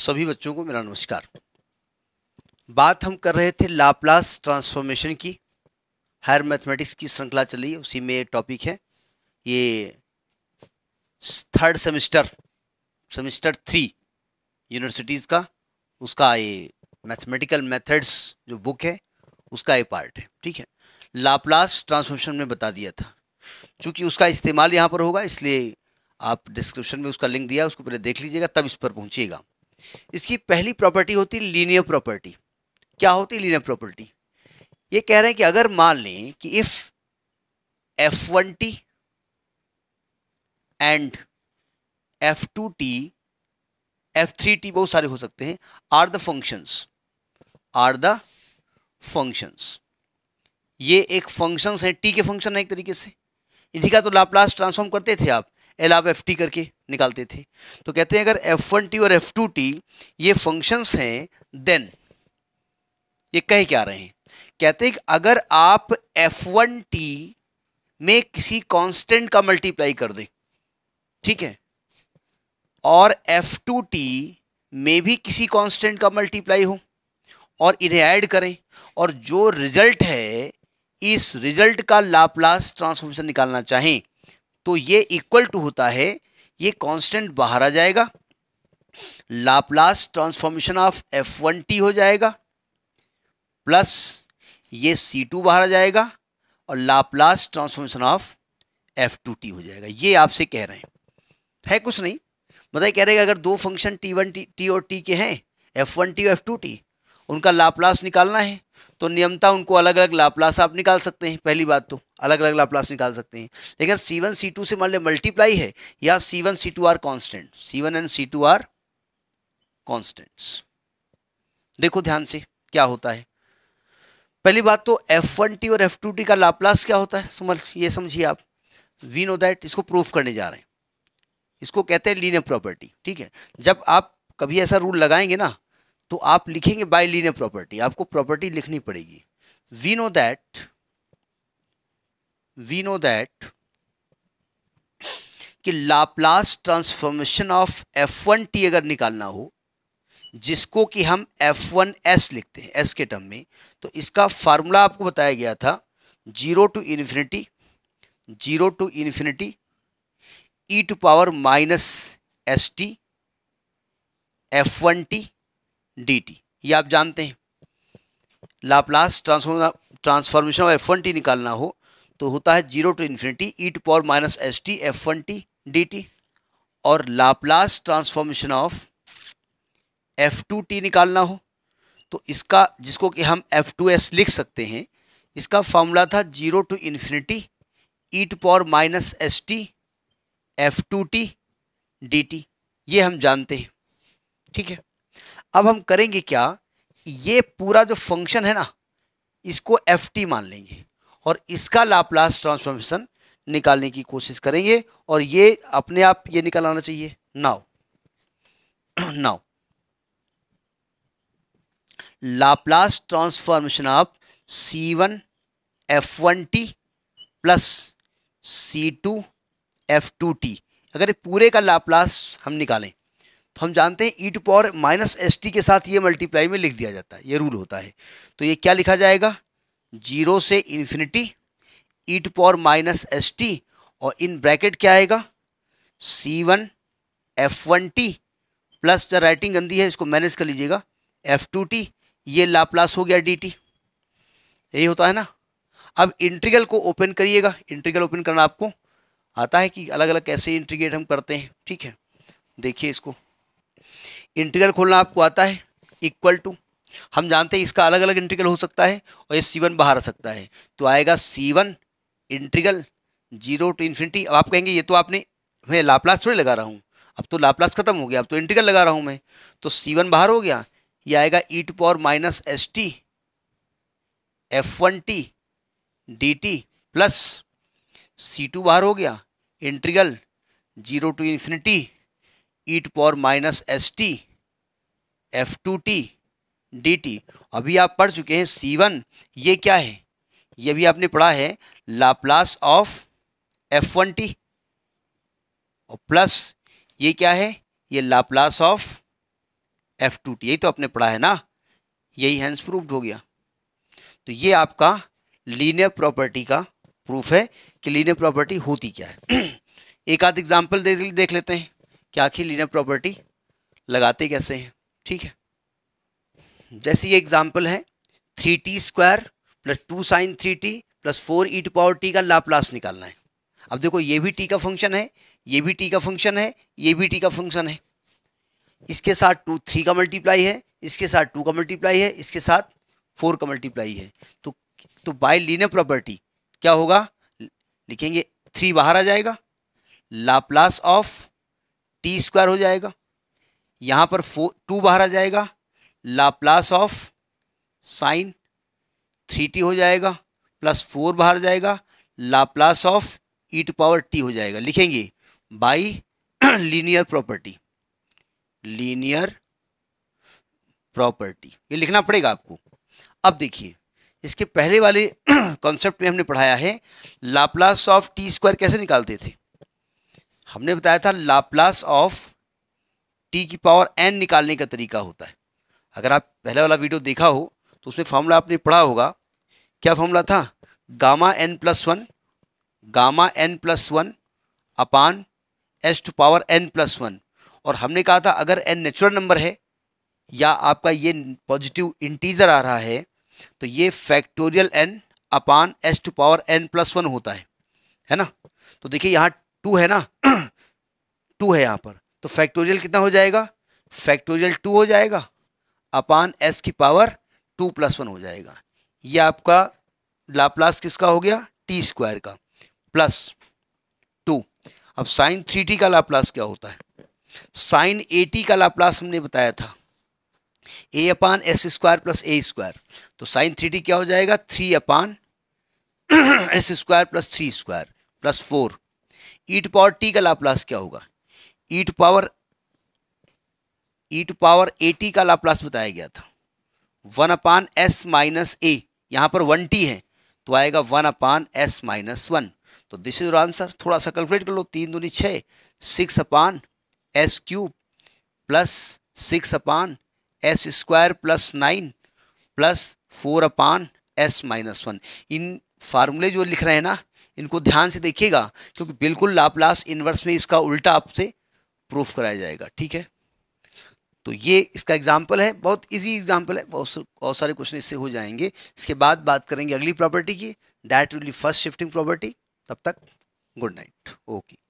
सभी बच्चों को मेरा नमस्कार बात हम कर रहे थे लाप्लास ट्रांसफॉर्मेशन की हायर मैथमेटिक्स की श्रृंखला चल रही है उसी में टॉपिक है ये third semester semester three universities का उसका ये मैथमेटिकल मेथड्स जो बुक है उसका ये पार्ट है ठीक है लाप्लास ट्रांसफॉर्मेशन में बता दिया था चूँकि उसका इस्तेमाल यहाँ पर होगा इसलिए आप डिस्क्रिप्शन में उसका लिंक दिया उसको पहले देख लीजिएगा तब इस पर पहुँचिएगा इसकी पहली प्रॉपर्टी होती लीनियर प्रॉपर्टी क्या होती लीनियर प्रॉपर्टी ये कह रहे हैं कि अगर मान लें कि if F one T and F two T F three T बहुत सारे हो सकते हैं are the functions are the functions ये एक फंक्शंस है टी के फंक्शन है एक तरीके से इन्हीं का तो लाप्लास ट्रांसफॉर्म करते थे आप एल आप एफ टी करके निकालते थे तो कहते हैं अगर एफ वन टी और एफ टू टी ये फंक्शंस हैं देन ये कह क्या रहे हैं कहते हैं अगर आप एफ वन टी में किसी कांस्टेंट का मल्टीप्लाई कर दें ठीक है और एफ टू टी में भी किसी कांस्टेंट का मल्टीप्लाई हो और इन्हें ऐड करें और जो रिजल्ट है इस रिजल्ट का लाप्लास ट्रांसफॉर्मेशन निकालना चाहें तो ये इक्वल टू होता है ये कांस्टेंट बाहर आ जाएगा Laplace transformation of F one T हो जाएगा प्लस ये सी टू बाहर आ जाएगा और Laplace transformation of F two T हो जाएगा ये आपसे कह रहे हैं है कुछ नहीं मतलब कह रहे हैं अगर दो function T one T T और टी के हैं एफ वन टी और एफ टू टी उनका लाप्लास निकालना है तो नियमता उनको अलग अलग लाप्लास आप निकाल सकते हैं पहली बात तो अलग अलग लाप्लास निकाल सकते हैं लेकिन सी वन सी टू से मान लें मल्टीप्लाई है या C one C two are constant C one and C two are constants देखो ध्यान से क्या होता है पहली बात तो एफ वन टी और एफ टू टी का लाप्लास क्या होता है समझ ये समझिए आप वी नो दैट इसको प्रूफ करने जा रहे हैं इसको कहते हैं लीनियर प्रॉपर्टी ठीक है जब आप कभी ऐसा रूल लगाएंगे ना तो आप लिखेंगे बाई लीनियर प्रॉपर्टी आपको प्रॉपर्टी लिखनी पड़ेगी we know that we know that कि Laplace transformation of F one T अगर निकालना हो जिसको कि हम एफ वन एस लिखते हैं एस के टर्म में तो इसका फार्मूला आपको बताया गया था zero to infinity zero to infinity E to power minus S T F one T D T ये आप जानते हैं Laplace transform transformation of F one T निकालना हो तो होता है zero to infinity E to power minus S T F one T D T और Laplace transformation of F two T निकालना हो तो इसका जिसको कि हम एफ टू एस लिख सकते हैं इसका फॉर्मूला था zero to infinity E to power minus S T F two T D T ये हम जानते हैं ठीक है अब हम करेंगे क्या ये पूरा जो फंक्शन है ना इसको एफ टी मान लेंगे और इसका लाप्लास ट्रांसफॉर्मेशन निकालने की कोशिश करेंगे और ये अपने आप ये निकल आना चाहिए now now Laplace transformation of C one F one T plus C two F two T अगर पूरे का लाप्लास हम निकालें तो हम जानते हैं E to power minus S T के साथ ये मल्टीप्लाई में लिख दिया जाता है ये रूल होता है तो ये क्या लिखा जाएगा जीरो से infinity E to power minus S T और इन ब्रैकेट क्या आएगा C one F one T plus जो राइटिंग गंदी है इसको मैनेज कर लीजिएगा एफ टू टी ये लाप्लास हो गया डी टी यही होता है ना अब इंट्रीगल को ओपन करिएगा इंट्रीगल ओपन करना आपको आता है कि अलग अलग कैसे इंट्रीगेट हम करते हैं ठीक है देखिए इसको इंटीग्रल खोलना आपको आता है इक्वल टू हम जानते हैं इसका अलग अलग इंटीग्रल हो सकता है और ये सी वन बाहर आ सकता है तो आएगा C one integral zero to infinity अब आप कहेंगे ये तो आपने मैं लाप्लास थोड़ी लगा रहा हूँ अब तो लाप्लास खत्म हो गया अब तो इंटीग्रल लगा रहा हूँ मैं तो सी वन बाहर हो गया ये आएगा E to power minus S T F one T D T plus C two बाहर हो गया integral zero to infinity E to power minus S T F two T D T अभी आप पढ़ चुके हैं सी वन ये क्या है ये भी आपने पढ़ा है Laplace of F one T और प्लस ये क्या है ये Laplace of F two T यही तो आपने पढ़ा है ना यही हैंस प्रूफ हो गया तो ये आपका लीनियर प्रॉपर्टी का प्रूफ है कि लीनियर प्रॉपर्टी होती क्या है एक आध एग्जाम्पल देख लेते हैं क्या आखिर लीनियर प्रॉपर्टी लगाते कैसे हैं ठीक है जैसे ये एग्जाम्पल है three T square plus two sine three T plus four E to power T का लाप्लास निकालना है अब देखो ये भी टी का फंक्शन है ये भी टी का फंक्शन है ये भी टी का फंक्शन है इसके साथ टू थ्री का मल्टीप्लाई है इसके साथ टू का मल्टीप्लाई है इसके साथ फोर का मल्टीप्लाई है तो तो बाय लीनियर प्रॉपर्टी क्या होगा लिखेंगे थ्री बाहर आ जाएगा लाप्लास ऑफ टी स्क्वायर हो जाएगा यहाँ पर फोर टू बाहर आ जाएगा Laplace of sine three T हो जाएगा प्लस फोर बाहर जाएगा Laplace of E to power T हो जाएगा लिखेंगे by linear property linear property ये लिखना पड़ेगा आपको अब देखिए इसके पहले वाले कॉन्सेप्ट में हमने पढ़ाया है लाप्लास ऑफ टी स्क्वायर कैसे निकालते थे हमने बताया था लाप्लास ऑफ टी की पावर एन निकालने का तरीका होता है अगर आप पहले वाला वीडियो देखा हो तो उसमें फॉर्मूला आपने पढ़ा होगा क्या फॉर्मूला था gamma N plus one gamma N plus one upon S to power N plus one और हमने कहा था अगर एन नेचुरल नंबर है या आपका ये पॉजिटिव इंटीजर आ रहा है तो ये factorial N upon S to power N plus one होता है है ना तो देखिए यहाँ टू है ना टू है यहाँ पर तो फैक्टोरियल कितना हो जाएगा फैक्टोरियल टू हो जाएगा अपान एस की पावर टू प्लस वन हो जाएगा ये आपका लाप्लास किसका हो गया टी स्क्वायर का प्लस टू अब साइन थ्री टी का लाप्लास क्या होता है साइन ए टी का लाप्लास हमने बताया था a upon s square plus a square तो साइन थ्री टी क्या हो जाएगा three upon s square plus three square plus four e to power T का लाप्लास क्या होगा e to power e to power a t का लाप्लास बताया गया था one upon s minus a यहां पर वन टी है तो आएगा one upon s minus one तो दिस इज आंसर थोड़ा सा कैलकुलेट कर लो तीन दूनी छः six upon s cube plus six upon s square plus nine plus four upon s minus one इन फार्मूले जो लिख रहे हैं ना इनको ध्यान से देखिएगा क्योंकि बिल्कुल लाप्लास इन्वर्स में इसका उल्टा आपसे प्रूफ कराया जाएगा ठीक है तो ये इसका एग्जाम्पल है बहुत इजी एग्जाम्पल है बहुत बहुत सारे क्वेश्चन इससे हो जाएंगे इसके बाद बात करेंगे अगली प्रॉपर्टी की that will be first shifting property तब तक गुड नाइट ओके